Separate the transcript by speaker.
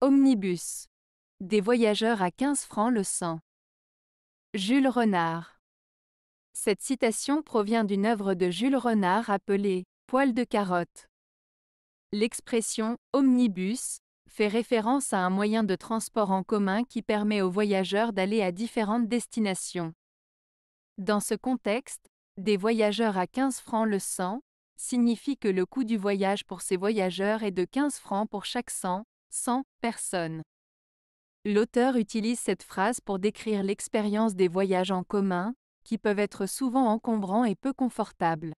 Speaker 1: Omnibus. Des voyageurs à 15 francs le sang. Jules Renard. Cette citation provient d'une œuvre de Jules Renard appelée Poil de carotte. L'expression omnibus fait référence à un moyen de transport en commun qui permet aux voyageurs d'aller à différentes destinations. Dans ce contexte, des voyageurs à 15 francs le cent » signifie que le coût du voyage pour ces voyageurs est de 15 francs pour chaque cent, 100 personnes. L'auteur utilise cette phrase pour décrire l'expérience des voyages en commun, qui peuvent être souvent encombrants et peu confortables.